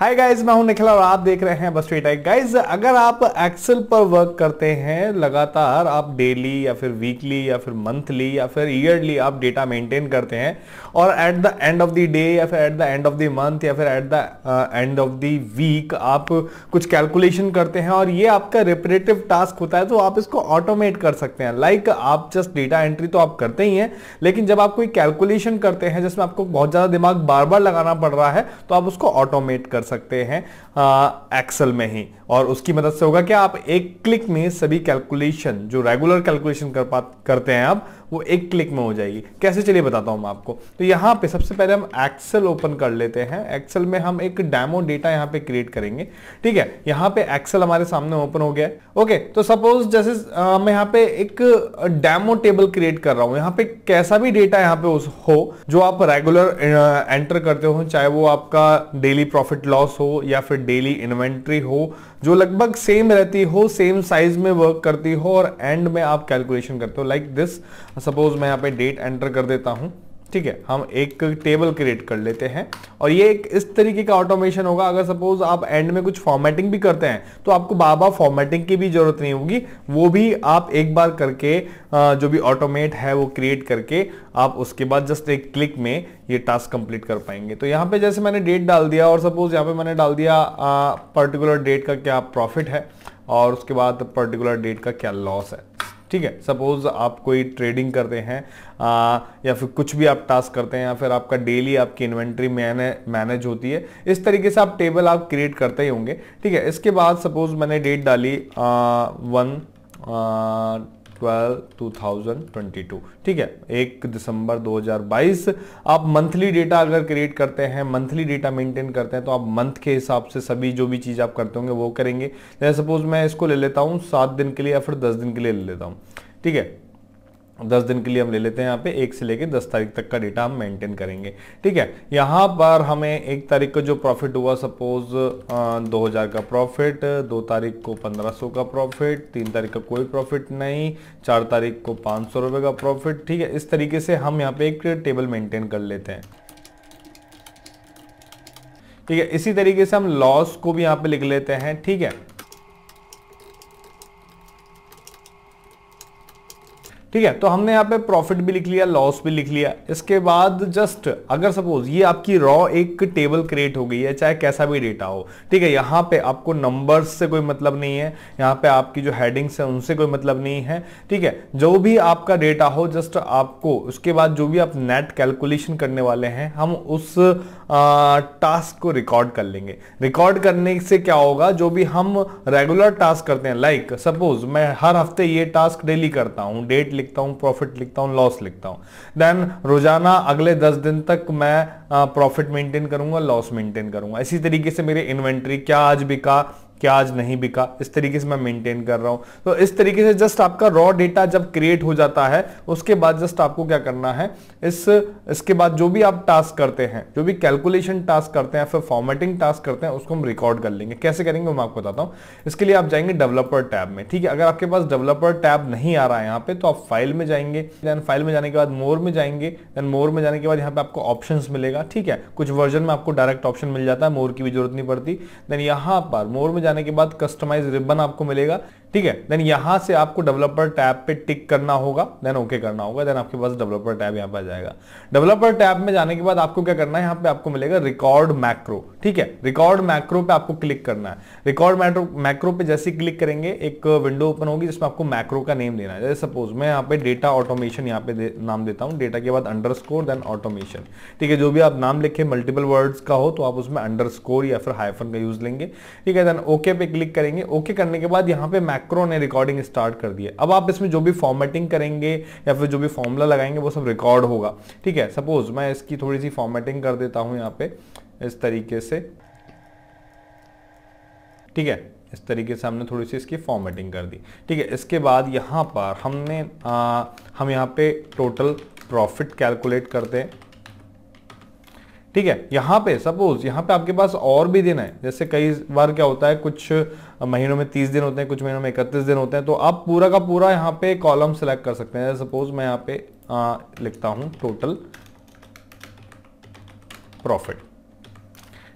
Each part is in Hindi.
हाय गाइस मैं हूं निखिल और आप देख रहे हैं बस टेक गाइस अगर आप एक्सेल पर वर्क करते हैं लगातार आप डेली या फिर वीकली या फिर मंथली या फिर ईयरली आप डेटा मेंटेन करते हैं और at the end of the day या फिर at the end of the month या फिर at the end of the week आप कुछ कैलकुलेशन करते हैं और ये आपका रिपरेटिव टास्क होता है तो आप इसको ऑटोमेट कर सकते हैं लाइक like, आप जस्ट डेटा एंट्री तो आप करते ही हैं लेकिन जब आप कोई कैलकुलेशन करते हैं जिसमें आपको बहुत ज़्यादा दिमाग बार बार लगाना पड़ रहा है तो आप उसको ऑटोमेट कर सकते हैं एक्सेल में ही और उसकी मदद से होगा कि आप एक क्लिक में सभी कैलकुलेशन जो रेगुलर कैलकुलेशन कर पा करते हैं आप वो एक क्लिक में हो जाएगी कैसे चलिए बताता हूँ मैं आपको तो यहाँ पे सबसे पहले हम एक्सेल ओपन कर लेते हैं एक्सेल में हम एक डेमो डेटा यहाँ पे क्रिएट करेंगे ठीक है यहाँ पे एक्सेल हमारे सामने ओपन हो गया ओके तो सपोज जैसे आ, मैं यहाँ पे एक डेमो टेबल क्रिएट कर रहा हूँ यहाँ पे कैसा भी डेटा यहाँ पे हो जो आप रेगुलर एंटर करते हो चाहे वो आपका डेली प्रॉफिट लॉस हो या फिर डेली इन्वेंट्री हो जो लगभग सेम रहती हो सेम साइज में वर्क करती हो और एंड में आप कैलकुलेशन करते हो लाइक दिस सपोज मैं यहाँ पे डेट एंटर कर देता हूँ ठीक है हम एक टेबल क्रिएट कर लेते हैं और ये एक इस तरीके का ऑटोमेशन होगा अगर सपोज आप एंड में कुछ फॉर्मेटिंग भी करते हैं तो आपको बार बार फॉर्मेटिंग की भी जरूरत नहीं होगी वो भी आप एक बार करके जो भी ऑटोमेट है वो क्रिएट करके आप उसके बाद जस्ट एक क्लिक में ये टास्क कंप्लीट कर पाएंगे तो यहाँ पे जैसे मैंने डेट डाल दिया और सपोज यहाँ पे मैंने डाल दिया पर्टिकुलर डेट का क्या प्रॉफिट है और उसके बाद पर्टिकुलर डेट का क्या लॉस है ठीक है सपोज आप कोई ट्रेडिंग करते हैं आ, या फिर कुछ भी आप टास्क करते हैं या फिर आपका डेली आपकी इन्वेंट्री मैने मैनेज होती है इस तरीके से आप टेबल आप क्रिएट करते ही होंगे ठीक है इसके बाद सपोज मैंने डेट डाली आ, वन आ, ट्वेल्व ठीक है एक दिसंबर 2022 आप मंथली डेटा अगर क्रिएट करते हैं मंथली डेटा मेंटेन करते हैं तो आप मंथ के हिसाब से सभी जो भी चीज़ आप करते होंगे वो करेंगे जैसे सपोज मैं इसको ले लेता हूँ सात दिन के लिए या फिर दस दिन के लिए ले लेता हूँ ठीक है दस दिन के लिए हम ले लेते हैं यहाँ पे एक से लेके दस तारीख तक का डेटा हम मेंटेन करेंगे ठीक है यहाँ पर हमें एक तारीख को जो प्रॉफिट हुआ सपोज दो हज़ार का प्रॉफिट दो तारीख को पंद्रह सौ का प्रॉफिट तीन तारीख का कोई प्रॉफिट नहीं चार तारीख को पाँच सौ रुपये का प्रॉफिट ठीक है इस तरीके से हम यहाँ पे एक टेबल मेंटेन कर लेते हैं ठीक है इसी तरीके से हम लॉस को भी यहाँ पे लिख लेते हैं ठीक है ठीक है तो हमने यहाँ पे प्रॉफिट भी लिख लिया लॉस भी लिख लिया इसके बाद जस्ट अगर सपोज ये आपकी रॉ एक टेबल क्रिएट हो गई है चाहे कैसा भी डेटा हो ठीक है यहाँ पे आपको नंबर्स से कोई मतलब नहीं है यहाँ पे आपकी जो हेडिंग्स हैं उनसे कोई मतलब नहीं है ठीक है जो भी आपका डेटा हो जस्ट आपको उसके बाद जो भी आप नेट कैलकुलेशन करने वाले हैं हम उस टास्क को रिकॉर्ड कर लेंगे रिकॉर्ड करने से क्या होगा जो भी हम रेगुलर टास्क करते हैं लाइक like, सपोज मैं हर हफ्ते ये टास्क डेली करता हूँ डेट लिखता हूँ प्रॉफिट लिखता हूँ लॉस लिखता हूँ देन रोजाना अगले दस दिन तक मैं प्रॉफिट मेंटेन करूंगा लॉस मेंटेन करूंगा इसी तरीके से मेरे इन्वेंट्री क्या आज बिका कि आज नहीं बिका इस तरीके से मैं मेंटेन कर रहा हूं तो इस तरीके से जस्ट आपका रॉ डेटा जब क्रिएट हो जाता है उसके बाद जस्ट आपको क्या करना है इस इसके बाद जो भी आप टास्क करते हैं जो भी कैलकुलेशन टास्क करते हैं फिर फॉर्मेटिंग टास्क करते हैं उसको हम रिकॉर्ड कर लेंगे कैसे करेंगे मैं आपको बताता हूँ इसके लिए आप जाएंगे डेवलपर टैब में ठीक है अगर आपके पास डेवलपर टैब नहीं आ रहा है यहाँ पे तो आप फाइल में जाएंगे देन फाइल में जाने के बाद मोर में जाएंगे देन मोर में जाने के बाद यहाँ पे आपको ऑप्शन मिलेगा ठीक है कुछ वर्जन में आपको डायरेक्ट ऑप्शन मिल जाता है मोर की भी जरूरत नहीं पड़ती देन यहाँ पर मोर में जाने के बाद कस्टमाइज रिबन आपको मिलेगा ठीक है देन यहां से आपको डेवलपर टैब पे टिक करना होगा देन ओके okay करना होगा देन आपके पास डेवलपर टैब यहां पर आ जाएगा डेवलपर टैब में जाने के बाद आपको क्या करना है यहां पे आपको मिलेगा रिकॉर्ड मैक्रो ठीक है रिकॉर्ड मैक्रो पे आपको क्लिक करना है रिकॉर्ड मैक्रो पे जैसे क्लिक करेंगे एक विंडो ओपन होगी जिसमें आपको मैक्रो का नेम देना है जैसे सपोज मैं यहाँ पे डेटा ऑटोमेशन यहाँ पे नाम देता हूँ डेटा के बाद अंडर देन ऑटोमेशन ठीक है जो भी आप नाम लिखे मल्टीपल वर्ड्स का हो तो आप उसमें अंडर या फिर हाइफन का यूज लेंगे ठीक है देन ओके पे क्लिक करेंगे ओके करने के बाद यहाँ पे मैक्रो ने रिकॉर्डिंग स्टार्ट कर दी है अब आप इसमें जो भी फॉर्मेटिंग करेंगे या फिर जो भी फॉर्मूला लगाएंगे वो सब रिकॉर्ड होगा ठीक है सपोज मैं इसकी थोड़ी सी फॉर्मेटिंग कर देता हूँ यहाँ पे इस तरीके से ठीक है इस तरीके से हमने थोड़ी सी इसकी फॉर्मेटिंग कर दी ठीक है इसके बाद यहाँ पर हमने आ, हम यहाँ पे टोटल प्रॉफिट कैलकुलेट करते हैं ठीक है यहाँ पे सपोज यहाँ पे आपके पास और भी दिन है जैसे कई बार क्या होता है कुछ महीनों में तीस दिन होते हैं कुछ महीनों में इकतीस दिन होते हैं तो आप पूरा का पूरा यहाँ पे कॉलम सेलेक्ट कर सकते हैं सपोज मैं यहाँ पे आ, लिखता हूँ टोटल प्रॉफिट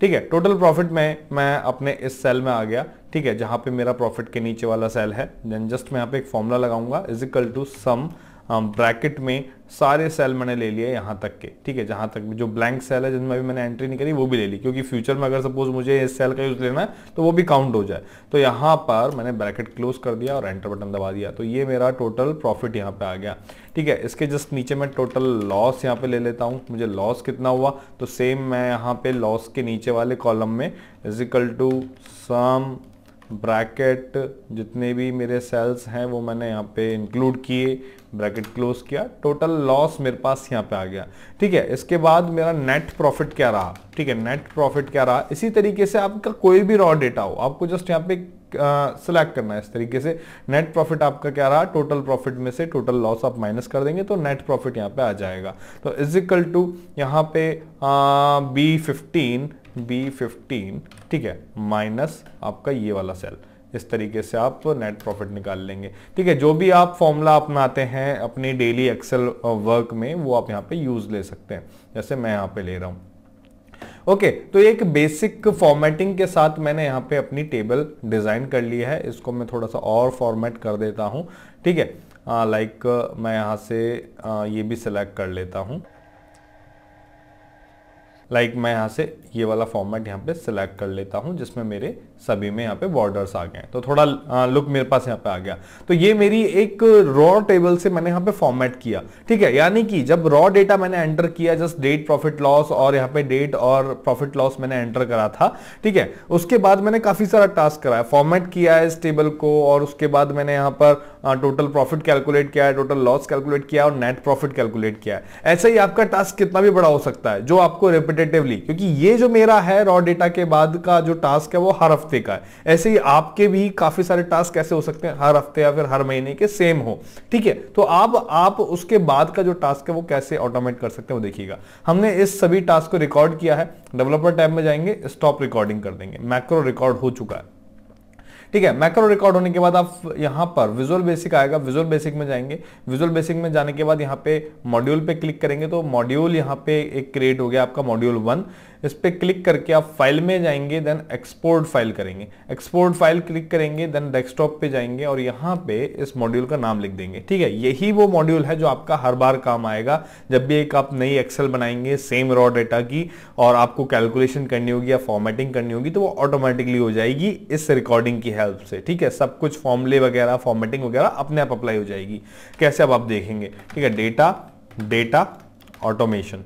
ठीक है टोटल प्रॉफिट में मैं अपने इस सेल में आ गया ठीक है जहां पे मेरा प्रॉफिट के नीचे वाला सेल है देन जस्ट मैं यहाँ पे एक फॉर्मूला लगाऊंगा is equal to sum bracket में सारे सेल मैंने ले लिए यहाँ तक के ठीक है जहाँ तक जो ब्लैंक सेल है जिनमें अभी मैंने एंट्री नहीं करी वो भी ले ली क्योंकि फ्यूचर में अगर सपोज मुझे इस सेल का यूज़ लेना है तो वो भी काउंट हो जाए तो यहाँ पर मैंने ब्रैकेट क्लोज कर दिया और एंटर बटन दबा दिया तो ये मेरा टोटल प्रॉफिट यहाँ पर आ गया ठीक है इसके जस्ट नीचे मैं टोटल लॉस यहाँ पर ले लेता हूँ मुझे लॉस कितना हुआ तो सेम मैं यहाँ पे लॉस के नीचे वाले कॉलम में इजिकल टू सम ब्रैकेट जितने भी मेरे सेल्स हैं वो मैंने यहाँ पे इंक्लूड किए ब्रैकेट क्लोज किया टोटल लॉस मेरे पास यहाँ पे आ गया ठीक है इसके बाद मेरा नेट प्रॉफिट क्या रहा ठीक है नेट प्रॉफिट क्या रहा इसी तरीके से आपका कोई भी रॉ डेटा हो आपको जस्ट यहाँ पे सिलेक्ट करना है इस तरीके से नेट प्रॉफिट आपका क्या रहा टोटल प्रॉफिट में से टोटल लॉस आप माइनस कर देंगे तो नेट प्रॉफिट यहाँ पे आ जाएगा तो इजिकल टू यहाँ पे बी फिफ्टीन बी फिफ्टीन ठीक है माइनस आपका ये वाला सेल इस तरीके से आप नेट प्रॉफिट निकाल लेंगे ठीक है जो भी आप फॉर्मूला अपनाते हैं अपनी डेली एक्सेल वर्क में वो आप यहाँ पे यूज ले सकते हैं जैसे मैं यहाँ पे ले रहा हूँ ओके okay, तो एक बेसिक फॉर्मेटिंग के साथ मैंने यहाँ पे अपनी टेबल डिज़ाइन कर ली है इसको मैं थोड़ा सा और फॉर्मेट कर देता हूँ ठीक है लाइक मैं यहाँ से आ, ये भी सिलेक्ट कर लेता हूँ लाइक like मैं यहाँ से ये वाला फॉर्मेट यहाँ पे सिलेक्ट कर लेता हूँ जिसमें मेरे सभी में यहाँ पे बॉर्डर्स आ गए तो थोड़ा आ, हाँ, लुक मेरे पास यहाँ पे आ गया तो ये मेरी एक रॉ टेबल से मैंने यहाँ पे फॉर्मेट किया ठीक है यानी कि जब रॉ डेटा मैंने एंटर किया जस्ट डेट प्रॉफिट लॉस और यहाँ पे डेट और प्रॉफिट लॉस मैंने एंटर करा था ठीक है उसके बाद मैंने काफी सारा टास्क कराया फॉर्मेट किया है इस टेबल को और उसके बाद मैंने यहाँ पर टोटल प्रॉफिट कैलकुलेट किया है टोटल लॉस कैलकुलेट किया और नेट प्रॉफिट कैलकुलेट किया है ऐसे ही आपका टास्क कितना भी बड़ा हो सकता है जो आपको रिपीटेटिवली क्योंकि ये जो मेरा है रॉ डेटा के बाद का जो टास्क है वो हर हफ्ते का है ऐसे ही आपके भी काफी सारे टास्क ऐसे हो सकते हैं हर हफ्ते या फिर हर महीने के सेम हो ठीक है तो आप आप उसके बाद का जो टास्क है वो कैसे ऑटोमेट कर सकते हैं वो देखिएगा हमने इस सभी टास्क को रिकॉर्ड किया है डेवलपर टैब में जाएंगे स्टॉप रिकॉर्डिंग कर देंगे मैक्रो रिकॉर्ड हो चुका है ठीक है मैक्रो रिकॉर्ड होने के बाद आप यहाँ पर विजुअल बेसिक आएगा विजुअल बेसिक में जाएंगे विजुअल बेसिक में जाने के बाद यहाँ पे मॉड्यूल पे क्लिक करेंगे तो मॉड्यूल यहाँ पे एक क्रिएट हो गया आपका मॉड्यूल वन इस पर क्लिक करके आप फाइल में जाएंगे देन एक्सपोर्ट फाइल करेंगे एक्सपोर्ट फाइल क्लिक करेंगे देन डेस्कटॉप पे जाएंगे और यहां पे इस मॉड्यूल का नाम लिख देंगे ठीक है यही वो मॉड्यूल है जो आपका हर बार काम आएगा जब भी एक आप नई एक्सेल बनाएंगे सेम रॉ डेटा की और आपको कैलकुलेशन करनी होगी या फॉर्मेटिंग करनी होगी तो वो ऑटोमेटिकली हो जाएगी इस रिकॉर्डिंग की हेल्प हेल्प से ठीक है सब कुछ फॉर्मले वगैरह फॉर्मेटिंग वगैरह अपने आप अप्लाई हो जाएगी कैसे अब आप देखेंगे ठीक है डेटा डेटा ऑटोमेशन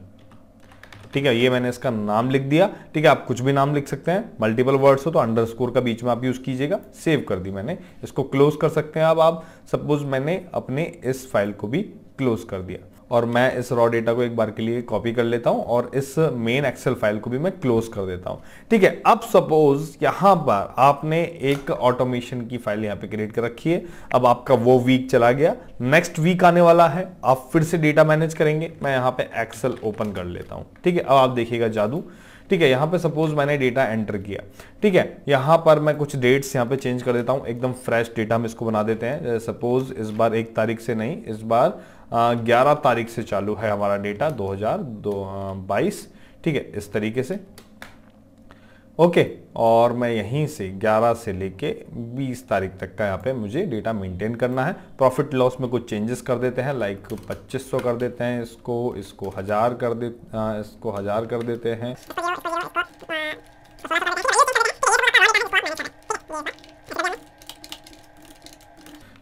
ठीक है ये मैंने इसका नाम लिख दिया ठीक है आप कुछ भी नाम लिख सकते हैं मल्टीपल वर्ड्स हो तो अंडरस्कोर का बीच में आप यूज कीजिएगा सेव कर दी मैंने इसको क्लोज कर सकते हैं अब आप सपोज मैंने अपने इस फाइल को भी क्लोज कर दिया और मैं इस रॉ डेटा को एक बार के लिए कॉपी कर लेता हूं और इस मेन एक्सेल फाइल को भी मैं क्लोज कर देता हूं ठीक है अब सपोज यहां पर आपने एक ऑटोमेशन की फाइल यहां पे क्रिएट कर रखी है अब आपका वो वीक चला गया नेक्स्ट वीक आने वाला है आप फिर से डेटा मैनेज करेंगे मैं यहां पे एक्सेल ओपन कर लेता हूं ठीक है अब आप देखिएगा जादू ठीक है यहाँ पे सपोज मैंने डेटा एंटर किया ठीक है यहाँ पर मैं कुछ डेट्स यहाँ पे चेंज कर देता हूँ एकदम फ्रेश डेटा हम इसको बना देते हैं सपोज इस बार एक तारीख से नहीं इस बार ग्यारह तारीख से चालू है हमारा डेटा दो हजार बाईस ठीक है इस तरीके से ओके और मैं यहीं से 11 से लेके 20 तारीख तक का यहाँ पे मुझे डेटा मेंटेन करना है प्रॉफिट लॉस में कुछ चेंजेस कर देते हैं लाइक 2500 कर देते हैं इसको इसको हज़ार कर दे इसको हज़ार कर देते हैं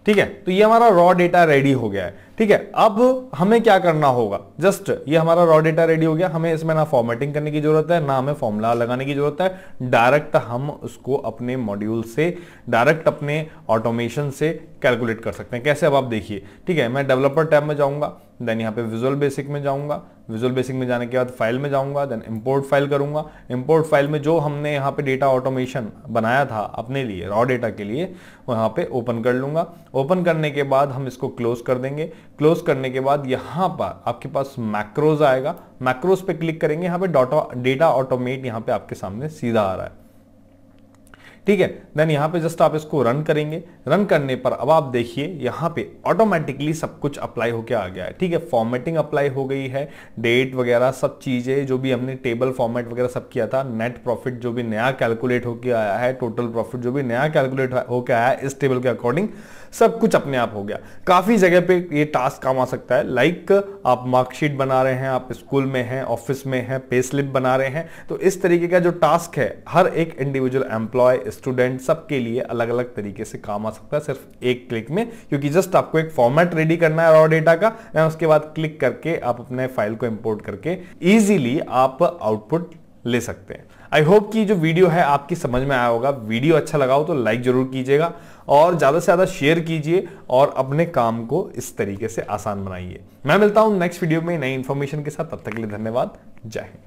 ठीक है तो ये हमारा रॉ डेटा रेडी हो गया है ठीक है अब हमें क्या करना होगा जस्ट ये हमारा रॉ डेटा रेडी हो गया हमें इसमें ना फॉर्मेटिंग करने की जरूरत है ना हमें फॉर्मूला लगाने की जरूरत है डायरेक्ट हम उसको अपने मॉड्यूल से डायरेक्ट अपने ऑटोमेशन से कैलकुलेट कर सकते हैं कैसे अब आप देखिए ठीक है मैं डेवलपर टैब में जाऊंगा देन यहाँ पे विजुअल बेसिक में जाऊंगा विजुअल बेसिक में जाने के बाद फाइल में जाऊंगा देन इंपोर्ट फाइल करूंगा इंपोर्ट फाइल में जो हमने यहाँ पे डेटा ऑटोमेशन बनाया था अपने लिए रॉ डेटा के लिए वो यहाँ पे ओपन कर लूंगा ओपन करने के बाद हम इसको क्लोज कर देंगे क्लोज करने के बाद यहाँ पर आपके पास मैक्रोज आएगा मैक्रोज पे क्लिक करेंगे यहाँ पे डेटा ऑटोमेट यहाँ पे आपके सामने सीधा आ रहा है ठीक है देन यहाँ पे जस्ट आप इसको रन करेंगे रन करने पर अब आप देखिए यहाँ पे ऑटोमेटिकली सब कुछ अप्लाई होकर आ गया है ठीक है फॉर्मेटिंग अप्लाई हो गई है डेट वगैरह सब चीज़ें जो भी हमने टेबल फॉर्मेट वगैरह सब किया था नेट प्रॉफिट जो भी नया कैलकुलेट होकर आया है टोटल प्रॉफिट जो भी नया कैलकुलेट होकर आया है इस टेबल के अकॉर्डिंग सब कुछ अपने आप हो गया काफ़ी जगह पे ये टास्क काम आ सकता है लाइक आप मार्कशीट बना रहे हैं आप स्कूल में हैं ऑफिस में हैं पे स्लिप बना रहे हैं तो इस तरीके का जो टास्क है हर एक इंडिविजुअल एम्प्लॉय स्टूडेंट सबके लिए अलग अलग तरीके से काम आ सकता है सिर्फ एक क्लिक में क्योंकि जस्ट आपको एक फॉर्मेट रेडी करना है रॉ डेटा का एंड उसके बाद क्लिक करके आप अपने फाइल को इंपोर्ट करके ईजिली आप आउटपुट ले सकते हैं आई होप कि जो वीडियो है आपकी समझ में आया होगा वीडियो अच्छा लगा हो तो लाइक जरूर कीजिएगा और ज़्यादा से ज़्यादा शेयर कीजिए और अपने काम को इस तरीके से आसान बनाइए मैं मिलता हूं नेक्स्ट वीडियो में नई इन्फॉर्मेशन के साथ तब तक के लिए धन्यवाद जय हिंद